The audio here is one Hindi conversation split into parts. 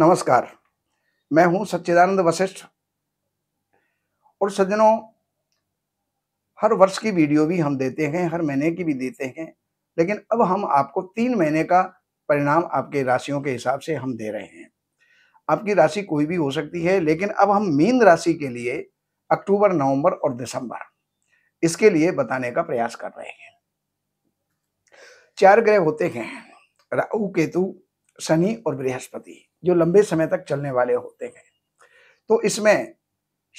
नमस्कार मैं हूं सच्चिदानंद वशिष्ठ और सज्जनों हर वर्ष की वीडियो भी हम देते हैं हर महीने की भी देते हैं लेकिन अब हम आपको तीन महीने का परिणाम आपके राशियों के हिसाब से हम दे रहे हैं आपकी राशि कोई भी हो सकती है लेकिन अब हम मीन राशि के लिए अक्टूबर नवंबर और दिसंबर इसके लिए बताने का प्रयास कर रहे हैं चार ग्रह होते हैं राहु केतु शनि और बृहस्पति जो लंबे समय तक चलने वाले होते हैं तो इसमें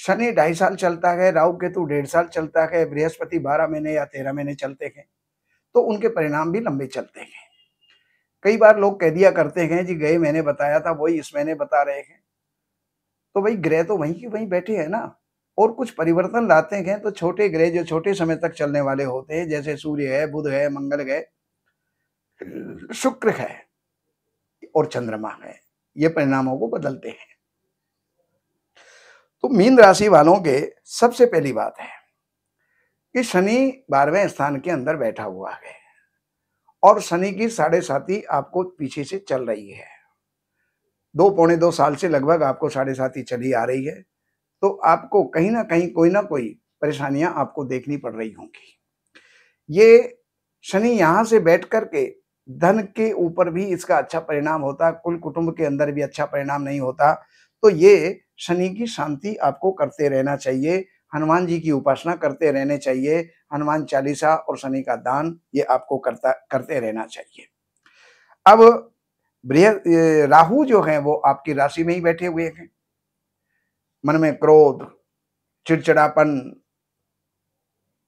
शनि ढाई साल चलता है राहु केतु डेढ़ साल चलता है बृहस्पति बारह महीने या तेरह महीने चलते हैं तो उनके परिणाम भी लंबे चलते हैं कई बार लोग कह दिया करते हैं जी गए मैंने बताया था वही इस महीने बता रहे हैं तो भाई ग्रह तो वहीं के वहीं बैठे हैं ना और कुछ परिवर्तन लाते हैं तो छोटे ग्रह जो छोटे समय तक चलने वाले होते हैं जैसे सूर्य है बुध है मंगल है शुक्र है और चंद्रमा है ये परिणामों को बदलते हैं तो मीन राशि वालों के सबसे पहली बात है कि शनि बारहवें स्थान के अंदर बैठा हुआ है और शनि की साढ़े साथी आपको पीछे से चल रही है दो पौने दो साल से लगभग आपको साढ़े साथी चली आ रही है तो आपको कहीं ना कहीं कोई ना कोई परेशानियां आपको देखनी पड़ रही होंगी ये शनि यहां से बैठ करके धन के ऊपर भी इसका अच्छा परिणाम होता कुल कुटुंब के अंदर भी अच्छा परिणाम नहीं होता तो ये शनि की शांति आपको करते रहना चाहिए हनुमान जी की उपासना करते रहने चाहिए हनुमान चालीसा और शनि का दान ये आपको करता करते रहना चाहिए अब बृहद राहु जो है वो आपकी राशि में ही बैठे हुए हैं मन में क्रोध चिड़चिड़ापन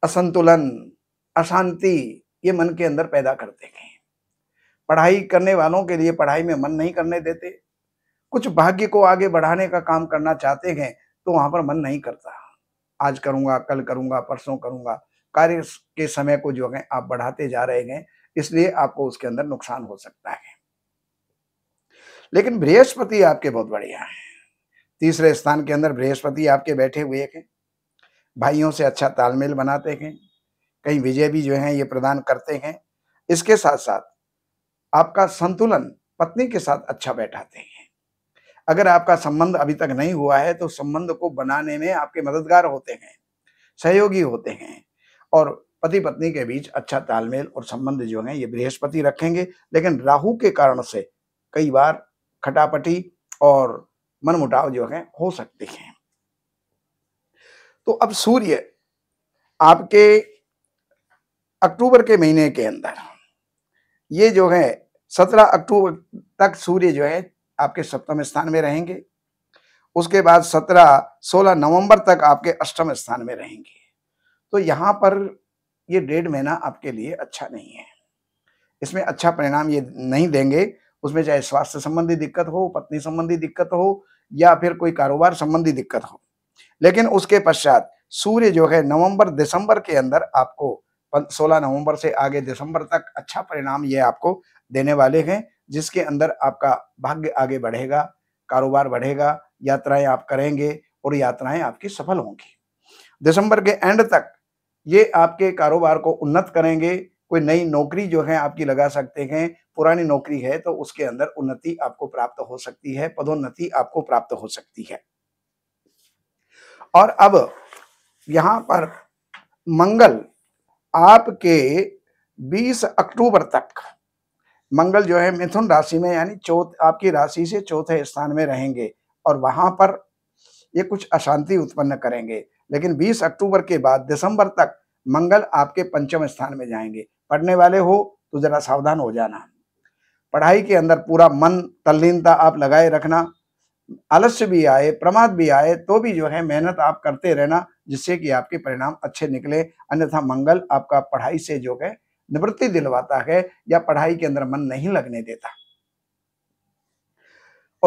असंतुलन अशांति ये मन के अंदर पैदा करते हैं पढ़ाई करने वालों के लिए पढ़ाई में मन नहीं करने देते कुछ भाग्य को आगे बढ़ाने का काम करना चाहते हैं तो वहां पर मन नहीं करता आज करूंगा कल करूंगा परसों करूंगा कार्य के समय को जो है आप बढ़ाते जा रहे हैं इसलिए आपको उसके अंदर नुकसान हो सकता है लेकिन बृहस्पति आपके बहुत बढ़िया है तीसरे स्थान के अंदर बृहस्पति आपके बैठे हुए हैं भाइयों से अच्छा तालमेल बनाते हैं कहीं विजय भी जो है ये प्रदान करते हैं इसके साथ साथ आपका संतुलन पत्नी के साथ अच्छा बैठाते हैं अगर आपका संबंध अभी तक नहीं हुआ है तो संबंध को बनाने में आपके मददगार होते हैं सहयोगी होते हैं और पति पत्नी के बीच अच्छा तालमेल और संबंध जो है ये बृहस्पति रखेंगे लेकिन राहु के कारण से कई बार खटापटी और मनमुटाव जो है हो सकते हैं तो अब सूर्य आपके अक्टूबर के महीने के अंदर ये जो है सत्रह अक्टूबर तक सूर्य जो है आपके सप्तम स्थान में रहेंगे उसके बाद सत्रह सोलह नवंबर तक आपके अष्टम स्थान में रहेंगे तो यहाँ पर ये डेढ़ महीना आपके लिए अच्छा नहीं है इसमें अच्छा परिणाम ये नहीं देंगे उसमें चाहे स्वास्थ्य संबंधी दिक्कत हो पत्नी संबंधी दिक्कत हो या फिर कोई कारोबार संबंधी दिक्कत हो लेकिन उसके पश्चात सूर्य जो है नवंबर दिसंबर के अंदर आपको सोलह नवंबर से आगे दिसंबर तक अच्छा परिणाम ये आपको देने वाले हैं जिसके अंदर आपका भाग्य आगे बढ़ेगा कारोबार बढ़ेगा यात्राएं आप करेंगे और यात्राएं आपकी सफल होंगी दिसंबर के एंड तक ये आपके कारोबार को उन्नत करेंगे कोई नई नौकरी जो है आपकी लगा सकते हैं पुरानी नौकरी है तो उसके अंदर उन्नति आपको प्राप्त हो सकती है पदोन्नति आपको प्राप्त हो सकती है और अब यहाँ पर मंगल आपके 20 अक्टूबर तक मंगल जो है मिथुन राशि में यानी चौथ आपकी राशि से चौथे स्थान में रहेंगे और वहां पर ये कुछ अशांति उत्पन्न करेंगे लेकिन 20 अक्टूबर के बाद दिसंबर तक मंगल आपके पंचम स्थान में जाएंगे पढ़ने वाले हो तो जरा सावधान हो जाना पढ़ाई के अंदर पूरा मन तल्लीनता आप लगाए रखना आलस्य भी आए प्रमाद भी आए तो भी जो है मेहनत आप करते रहना जिससे कि आपके परिणाम अच्छे निकले अन्यथा मंगल आपका पढ़ाई से जो है निवृत्ति दिलवाता है या पढ़ाई के अंदर मन नहीं लगने देता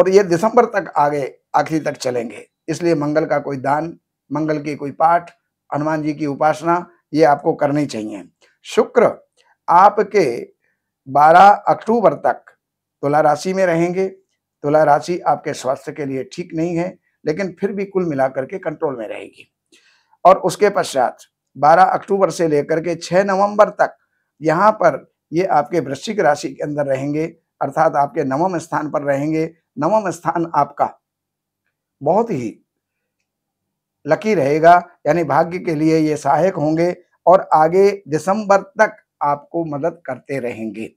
और ये दिसंबर तक आगे आखिरी तक चलेंगे इसलिए मंगल का कोई दान मंगल की कोई पाठ हनुमान जी की उपासना ये आपको करनी चाहिए शुक्र आपके 12 अक्टूबर तक तुला राशि में रहेंगे तुला तो राशि आपके स्वास्थ्य के लिए ठीक नहीं है लेकिन फिर भी कुल मिलाकर के कंट्रोल में रहेगी और उसके पश्चात 12 अक्टूबर से लेकर के 6 नवंबर तक यहाँ पर ये आपके वृश्चिक राशि के अंदर रहेंगे अर्थात आपके नवम स्थान पर रहेंगे नवम स्थान आपका बहुत ही लकी रहेगा यानी भाग्य के लिए ये सहायक होंगे और आगे दिसंबर तक आपको मदद करते रहेंगे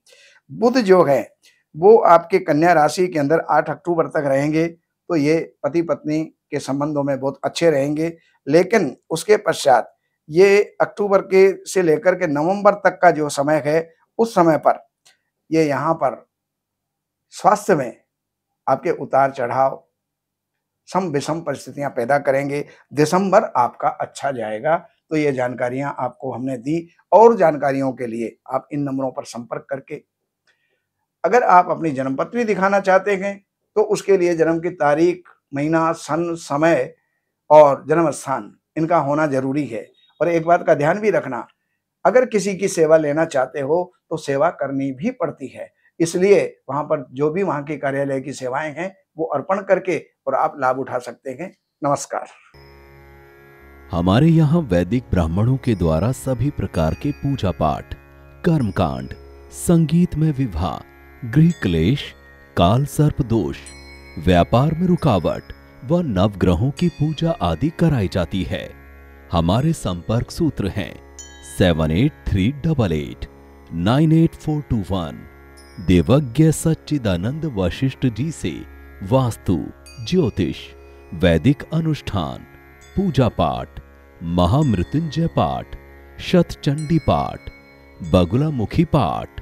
बुध जो है वो आपके कन्या राशि के अंदर आठ अक्टूबर तक रहेंगे तो ये पति पत्नी के संबंधों में बहुत अच्छे रहेंगे लेकिन उसके पश्चात ये अक्टूबर के से लेकर के नवंबर तक का जो समय है उस समय पर ये यहाँ पर स्वास्थ्य में आपके उतार चढ़ाव सम विषम परिस्थितियां पैदा करेंगे दिसंबर आपका अच्छा जाएगा तो ये जानकारियां आपको हमने दी और जानकारियों के लिए आप इन नंबरों पर संपर्क करके अगर आप अपनी जन्मपत्री दिखाना चाहते हैं तो उसके लिए जन्म की तारीख महीना सन समय और जन्म स्थान इनका होना जरूरी है और एक बात का ध्यान भी रखना अगर किसी की सेवा लेना चाहते हो तो सेवा करनी भी पड़ती है इसलिए वहां पर जो भी वहां के कार्यालय की सेवाएं हैं वो अर्पण करके और आप लाभ उठा सकते हैं नमस्कार हमारे यहाँ वैदिक ब्राह्मणों के द्वारा सभी प्रकार के पूजा पाठ कर्म कांड संगीत में विवाह गृह क्लेश काल सर्प दोष व्यापार में रुकावट व नवग्रहों की पूजा आदि कराई जाती है हमारे संपर्क सूत्र हैं seven eight three double eight nine eight four two one Devagya Sachchidanand Vashishtha ji से वास्तु ज्योतिष वैदिक अनुष्ठान पूजा पाठ महामृत्युंजय पाठ शतचंडी पाठ बगुला मुखी पाठ